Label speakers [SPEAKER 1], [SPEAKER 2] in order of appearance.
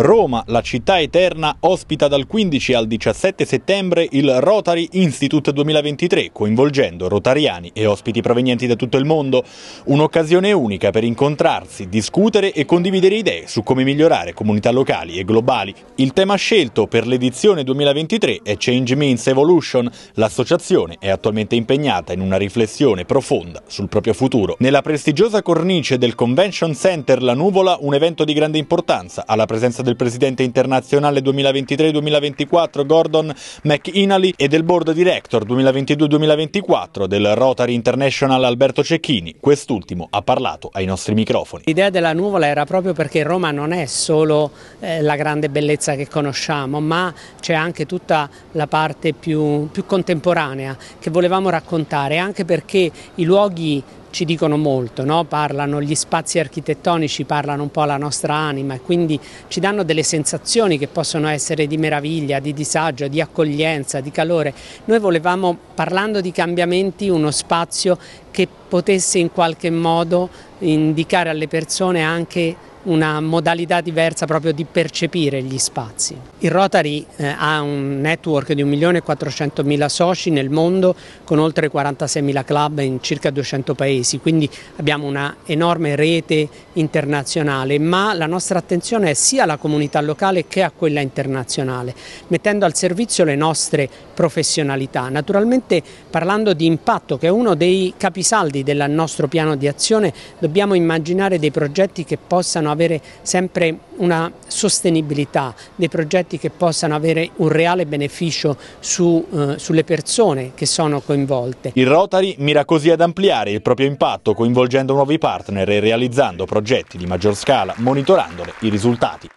[SPEAKER 1] Roma, la città eterna, ospita dal 15 al 17 settembre il Rotary Institute 2023, coinvolgendo rotariani e ospiti provenienti da tutto il mondo. Un'occasione unica per incontrarsi, discutere e condividere idee su come migliorare comunità locali e globali. Il tema scelto per l'edizione 2023 è Change Means Evolution. L'associazione è attualmente impegnata in una riflessione profonda sul proprio futuro. Nella prestigiosa cornice del Convention Center La Nuvola, un evento di grande importanza alla presenza del presidente internazionale 2023-2024 Gordon McInally e del board director 2022-2024 del Rotary International Alberto Cecchini. Quest'ultimo ha parlato ai nostri microfoni.
[SPEAKER 2] L'idea della nuvola era proprio perché Roma non è solo eh, la grande bellezza che conosciamo, ma c'è anche tutta la parte più, più contemporanea che volevamo raccontare, anche perché i luoghi ci dicono molto, no? parlano gli spazi architettonici, parlano un po' la nostra anima e quindi ci danno delle sensazioni che possono essere di meraviglia, di disagio, di accoglienza, di calore. Noi volevamo, parlando di cambiamenti, uno spazio che potesse in qualche modo indicare alle persone anche una modalità diversa proprio di percepire gli spazi. Il Rotary eh, ha un network di 1.400.000 soci nel mondo con oltre 46.000 club in circa 200 paesi, quindi abbiamo una enorme rete internazionale, ma la nostra attenzione è sia alla comunità locale che a quella internazionale, mettendo al servizio le nostre professionalità. Naturalmente parlando di impatto, che è uno dei capisaldi del nostro piano di azione, dobbiamo immaginare dei progetti che possano possano avere sempre una sostenibilità, dei progetti che possano avere un reale beneficio su, eh, sulle persone che sono coinvolte.
[SPEAKER 1] Il Rotary mira così ad ampliare il proprio impatto coinvolgendo nuovi partner e realizzando progetti di maggior scala, monitorandone i risultati.